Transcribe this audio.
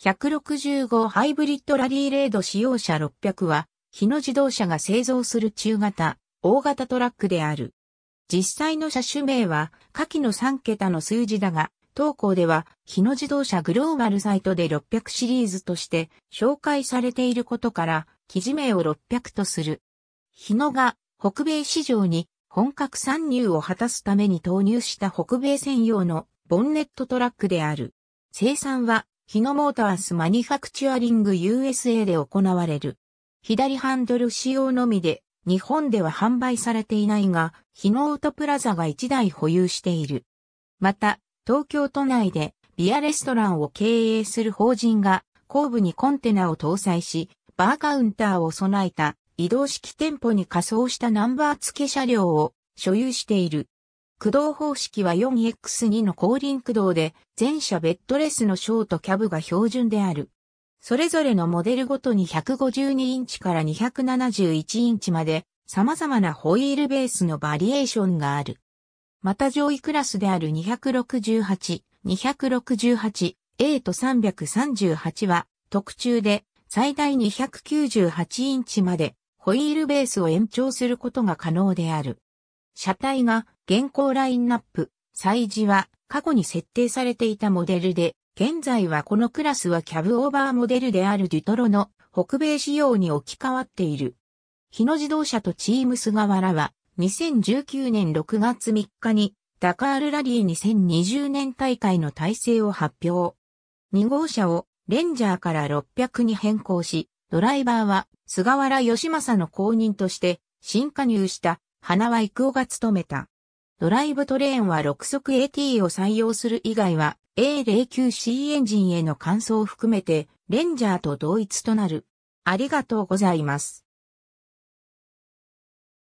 165ハイブリッドラリーレード使用車600は、日野自動車が製造する中型、大型トラックである。実際の車種名は、下記の3桁の数字だが、当校では、日野自動車グローバルサイトで600シリーズとして紹介されていることから、記事名を600とする。日野が北米市場に本格参入を果たすために投入した北米専用のボンネットトラックである。生産は日野モータースマニファクチュアリング USA で行われる。左ハンドル仕様のみで、日本では販売されていないが、日野オートプラザが1台保有している。また、東京都内でビアレストランを経営する法人が後部にコンテナを搭載し、バーカウンターを備えた移動式店舗に仮装したナンバー付き車両を所有している。駆動方式は 4X2 の後輪駆動で、全車ベッドレスのショートキャブが標準である。それぞれのモデルごとに152インチから271インチまで様々なホイールベースのバリエーションがある。また上位クラスである268、268、A と338は特注で最大298インチまでホイールベースを延長することが可能である。車体が現行ラインナップ、祭事は過去に設定されていたモデルで、現在はこのクラスはキャブオーバーモデルであるデュトロの北米仕様に置き換わっている。日野自動車とチーム菅原は2019年6月3日にダカールラリー2020年大会の体制を発表。2号車をレンジャーから600に変更し、ドライバーは菅原義正の後任として新加入した花は幾尾が務めた。ドライブトレーンは6速 AT を採用する以外は A09C エンジンへの換装を含めてレンジャーと同一となる。ありがとうございます。